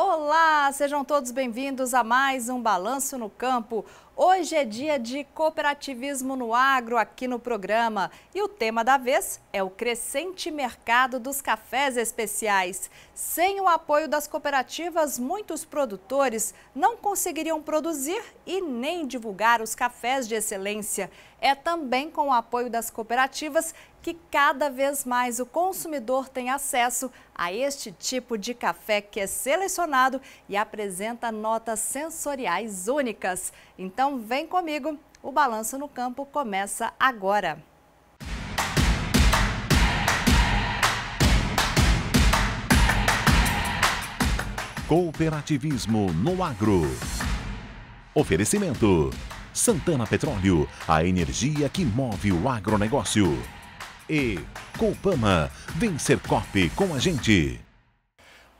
Olá, sejam todos bem-vindos a mais um Balanço no Campo. Hoje é dia de cooperativismo no agro aqui no programa e o tema da vez é o crescente mercado dos cafés especiais. Sem o apoio das cooperativas, muitos produtores não conseguiriam produzir e nem divulgar os cafés de excelência. É também com o apoio das cooperativas que cada vez mais o consumidor tem acesso a este tipo de café que é selecionado e apresenta notas sensoriais únicas. Então vem comigo, o Balanço no Campo começa agora. Cooperativismo no agro. Oferecimento. Santana Petróleo, a energia que move o agronegócio e Coupama. Vem ser COP com a gente.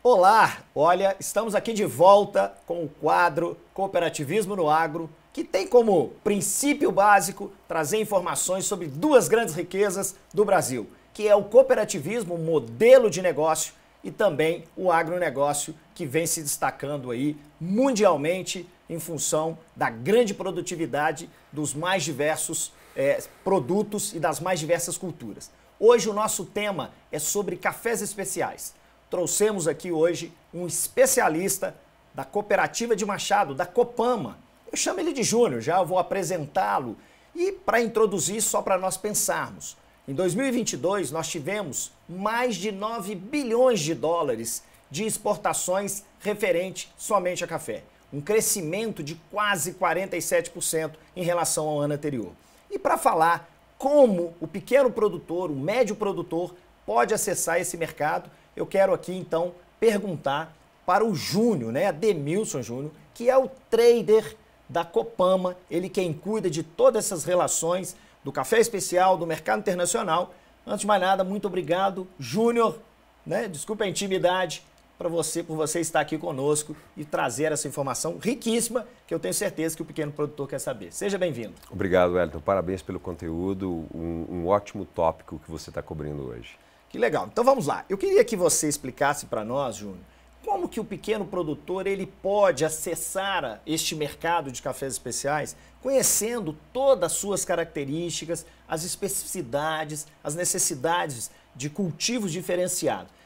Olá! Olha, estamos aqui de volta com o quadro Cooperativismo no Agro, que tem como princípio básico trazer informações sobre duas grandes riquezas do Brasil, que é o cooperativismo, o modelo de negócio, e também o agronegócio, que vem se destacando aí mundialmente em função da grande produtividade dos mais diversos é, produtos e das mais diversas culturas. Hoje o nosso tema é sobre cafés especiais. Trouxemos aqui hoje um especialista da Cooperativa de Machado, da Copama. Eu chamo ele de Júnior, já vou apresentá-lo. E para introduzir, só para nós pensarmos, em 2022 nós tivemos mais de 9 bilhões de dólares de exportações referente somente a café, um crescimento de quase 47% em relação ao ano anterior e para falar como o pequeno produtor, o médio produtor, pode acessar esse mercado, eu quero aqui então perguntar para o Júnior, né, Demilson Júnior, que é o trader da Copama, ele quem cuida de todas essas relações do café especial, do mercado internacional. Antes de mais nada, muito obrigado, Júnior, né? Desculpa a intimidade, para você, por você estar aqui conosco e trazer essa informação riquíssima que eu tenho certeza que o pequeno produtor quer saber. Seja bem-vindo. Obrigado, Wellington. Parabéns pelo conteúdo, um, um ótimo tópico que você está cobrindo hoje. Que legal. Então vamos lá. Eu queria que você explicasse para nós, Júnior, como que o pequeno produtor ele pode acessar este mercado de cafés especiais, conhecendo todas as suas características, as especificidades, as necessidades de cultivos diferenciados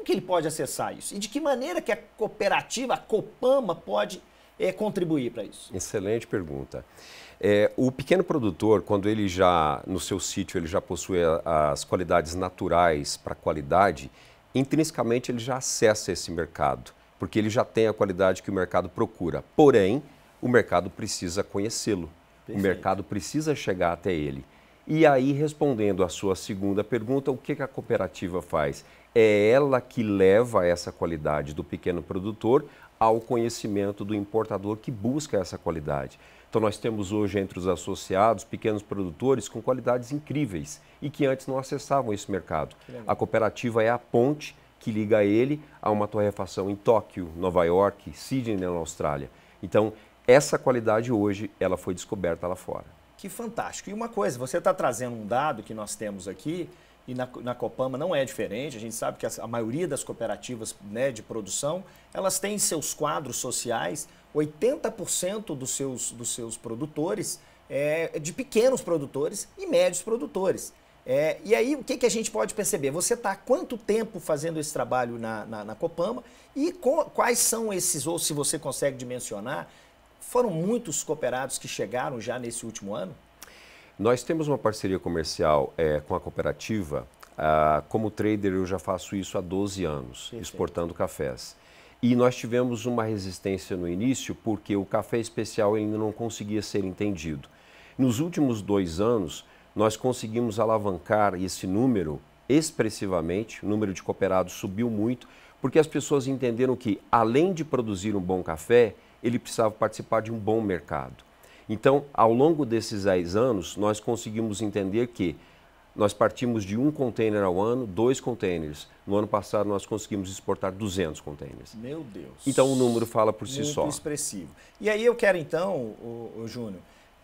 como que ele pode acessar isso? E de que maneira que a cooperativa, a Copama, pode é, contribuir para isso? Excelente pergunta. É, o pequeno produtor, quando ele já, no seu sítio, ele já possui a, as qualidades naturais para qualidade, intrinsecamente ele já acessa esse mercado, porque ele já tem a qualidade que o mercado procura. Porém, o mercado precisa conhecê-lo, o mercado precisa chegar até ele. E aí, respondendo à sua segunda pergunta, o que a cooperativa faz? é ela que leva essa qualidade do pequeno produtor ao conhecimento do importador que busca essa qualidade. Então, nós temos hoje entre os associados pequenos produtores com qualidades incríveis e que antes não acessavam esse mercado. A cooperativa é a ponte que liga ele a uma torrefação em Tóquio, Nova York, Sydney, na Austrália. Então, essa qualidade hoje ela foi descoberta lá fora. Que fantástico. E uma coisa, você está trazendo um dado que nós temos aqui e na, na, Copama não é diferente. A gente sabe que a, a maioria das cooperativas né, de produção, elas têm seus quadros sociais, 80% dos seus, dos seus produtores é de pequenos produtores e médios produtores. É, e aí, o que, que a gente pode perceber? Você está há quanto tempo fazendo esse trabalho na, na, na Copama e co, quais são esses, ou se você consegue dimensionar, foram muitos cooperados que chegaram já nesse último ano? Nós temos uma parceria comercial é, com a cooperativa. Ah, como trader, eu já faço isso há 12 anos, Perfeito. exportando cafés. E nós tivemos uma resistência no início porque o café especial ainda não conseguia ser entendido. Nos últimos dois anos, nós conseguimos alavancar esse número expressivamente, o número de cooperados subiu muito, porque as pessoas entenderam que, além de produzir um bom café, ele precisava participar de um bom mercado. Então, ao longo desses 10 anos, nós conseguimos entender que nós partimos de um container ao ano, dois containers. No ano passado, nós conseguimos exportar 200 containers. Meu Deus. Então, o número fala por si Muito só. Muito expressivo. E aí eu quero, então, o, o Júnior,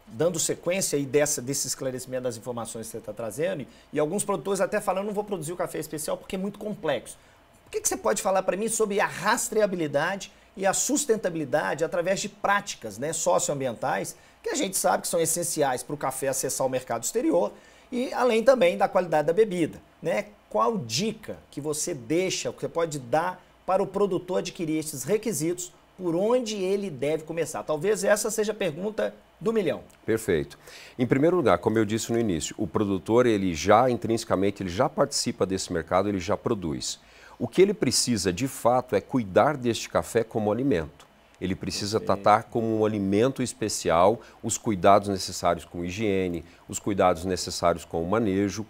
dando sequência aí dessa, desse esclarecimento das informações que você está trazendo, e, alguns produtores até falando, não vou produzir o café especial porque é muito complexo. O que, que você pode falar para mim sobre a rastreabilidade e a sustentabilidade através de práticas né, socioambientais que a gente sabe que são essenciais para o café acessar o mercado exterior e além também da qualidade da bebida. Né? Qual dica que você deixa, que você pode dar para o produtor adquirir esses requisitos, por onde ele deve começar? Talvez essa seja a pergunta do milhão. Perfeito. Em primeiro lugar, como eu disse no início, o produtor ele já intrinsecamente ele já participa desse mercado, ele já produz. O que ele precisa, de fato, é cuidar deste café como alimento. Ele precisa tratar como um alimento especial os cuidados necessários com higiene, os cuidados necessários com o manejo.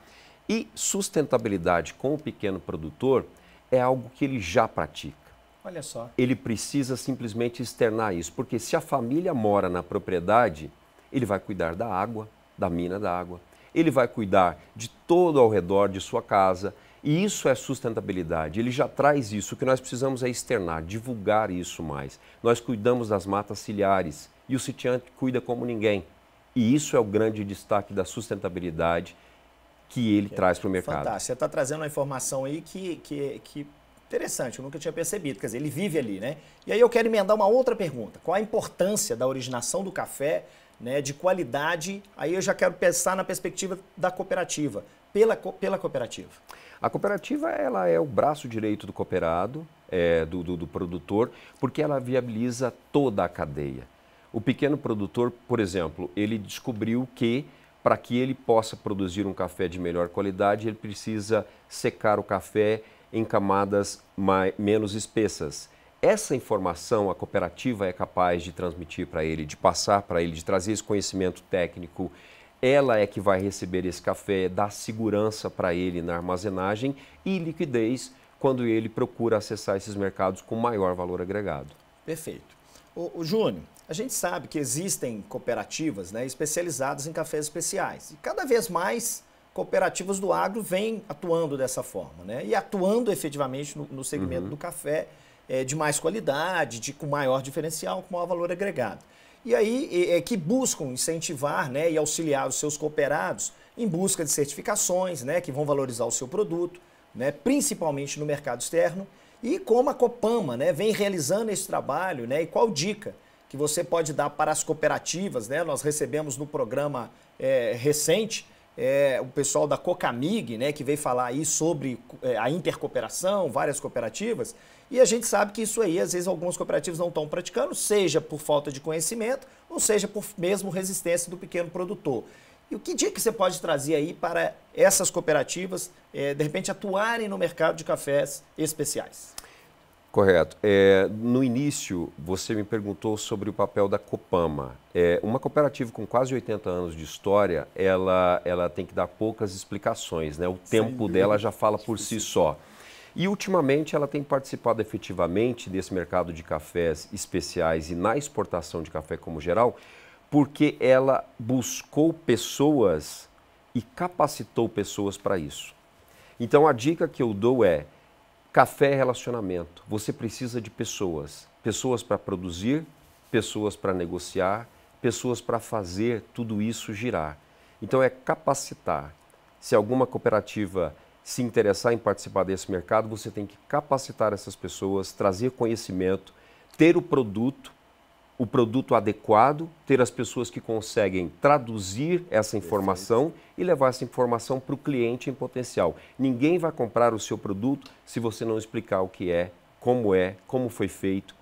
E sustentabilidade com o pequeno produtor é algo que ele já pratica. Olha só. Ele precisa simplesmente externar isso, porque se a família mora na propriedade, ele vai cuidar da água, da mina da água, ele vai cuidar de todo ao redor de sua casa, e isso é sustentabilidade, ele já traz isso. O que nós precisamos é externar, divulgar isso mais. Nós cuidamos das matas ciliares e o sitiante cuida como ninguém. E isso é o grande destaque da sustentabilidade que ele é traz para o mercado. Fantástico. Você está trazendo uma informação aí que, que, que interessante, eu nunca tinha percebido. Quer dizer, ele vive ali, né? E aí eu quero emendar uma outra pergunta. Qual a importância da originação do café né, de qualidade, aí eu já quero pensar na perspectiva da cooperativa, pela, pela cooperativa. A cooperativa ela é o braço direito do cooperado, é, do, do, do produtor, porque ela viabiliza toda a cadeia. O pequeno produtor, por exemplo, ele descobriu que para que ele possa produzir um café de melhor qualidade, ele precisa secar o café em camadas mais, menos espessas essa informação a cooperativa é capaz de transmitir para ele, de passar para ele, de trazer esse conhecimento técnico. Ela é que vai receber esse café, dar segurança para ele na armazenagem e liquidez quando ele procura acessar esses mercados com maior valor agregado. Perfeito. O, o Júnior, a gente sabe que existem cooperativas né, especializadas em cafés especiais e cada vez mais cooperativas do agro vêm atuando dessa forma né, e atuando efetivamente no, no segmento uhum. do café é, de mais qualidade, de, com maior diferencial, com maior valor agregado. E aí, é, que buscam incentivar né, e auxiliar os seus cooperados em busca de certificações né, que vão valorizar o seu produto, né, principalmente no mercado externo. E como a Copama né, vem realizando esse trabalho né, e qual dica que você pode dar para as cooperativas? Né, nós recebemos no programa é, recente é, o pessoal da Cocamig, né, que veio falar aí sobre é, a intercooperação, várias cooperativas, e a gente sabe que isso aí, às vezes, algumas cooperativas não estão praticando, seja por falta de conhecimento, ou seja por mesmo resistência do pequeno produtor. E o que dia que você pode trazer aí para essas cooperativas, é, de repente, atuarem no mercado de cafés especiais? Correto. É, no início, você me perguntou sobre o papel da Copama. É, uma cooperativa com quase 80 anos de história, ela, ela tem que dar poucas explicações, né? O tempo dela já fala por si só. E ultimamente ela tem participado efetivamente desse mercado de cafés especiais e na exportação de café como geral, porque ela buscou pessoas e capacitou pessoas para isso. Então a dica que eu dou é Café é relacionamento. Você precisa de pessoas. Pessoas para produzir, pessoas para negociar, pessoas para fazer tudo isso girar. Então é capacitar. Se alguma cooperativa se interessar em participar desse mercado, você tem que capacitar essas pessoas, trazer conhecimento, ter o produto o produto adequado, ter as pessoas que conseguem traduzir essa informação Perfeito. e levar essa informação para o cliente em potencial. Ninguém vai comprar o seu produto se você não explicar o que é, como é, como foi feito,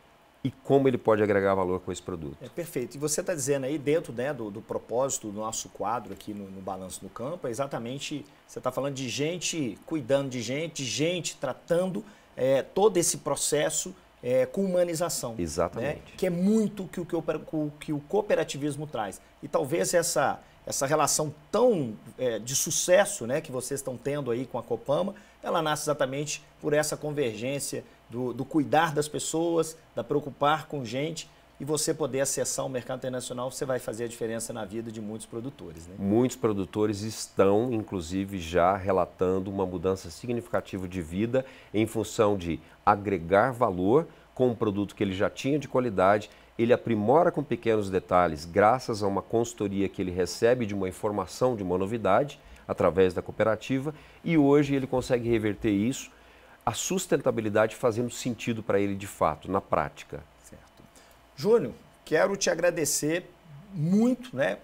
e como ele pode agregar valor com esse produto. É perfeito. E você está dizendo aí, dentro né, do, do, propósito do nosso quadro aqui no, no Balanço no Campo, é exatamente, você está falando de gente cuidando de gente, gente tratando é, todo esse processo é, com humanização. Né? Exatamente. Né? Que é muito que o, que, o, que o cooperativismo traz. E talvez essa, essa relação tão é, de sucesso né, que vocês estão tendo aí com a Copama, ela nasce exatamente por essa convergência do, do cuidar das pessoas, da preocupar com gente e você poder acessar o mercado internacional, você vai fazer a diferença na vida de muitos produtores. Né? Muitos produtores estão, inclusive, já relatando uma mudança significativa de vida em função de agregar valor com um produto que ele já tinha de qualidade, ele aprimora com pequenos detalhes, graças a uma consultoria que ele recebe de uma informação, de uma novidade, através da cooperativa, e hoje ele consegue reverter isso, a sustentabilidade fazendo sentido para ele de fato, na prática. Júnior, quero te agradecer muito, né?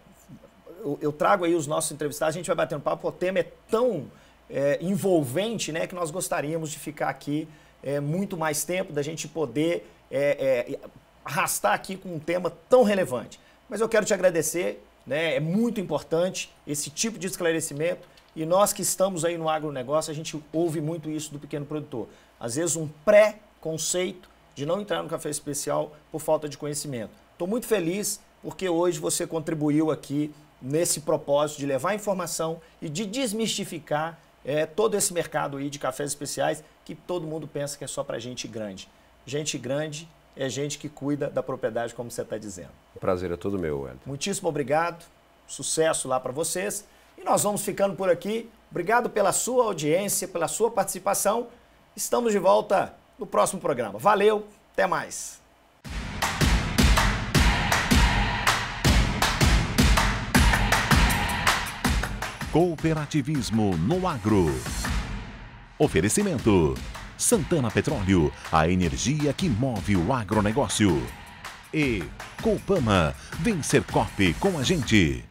Eu, eu, trago aí os nossos entrevistados, a gente vai bater um papo, o tema é tão é, envolvente, né, que nós gostaríamos de ficar aqui é, muito mais tempo, da gente poder é, é arrastar aqui com um tema tão relevante. Mas eu quero te agradecer, né, é muito importante esse tipo de esclarecimento e nós que estamos aí no agronegócio, a gente ouve muito isso do pequeno produtor. Às vezes um pré-conceito de não entrar no café especial por falta de conhecimento. Estou muito feliz porque hoje você contribuiu aqui nesse propósito de levar informação e de desmistificar é, todo esse mercado aí de cafés especiais que todo mundo pensa que é só para gente grande. Gente grande é gente que cuida da propriedade, como você está dizendo. Prazer é todo meu, Wellington. Muitíssimo obrigado, sucesso lá para vocês. E nós vamos ficando por aqui. Obrigado pela sua audiência, pela sua participação. Estamos de volta no próximo programa. Valeu, até mais. Cooperativismo no agro. Oferecimento: Santana Petróleo, a energia que move o agronegócio. E Coopama, vencer Cop com a gente.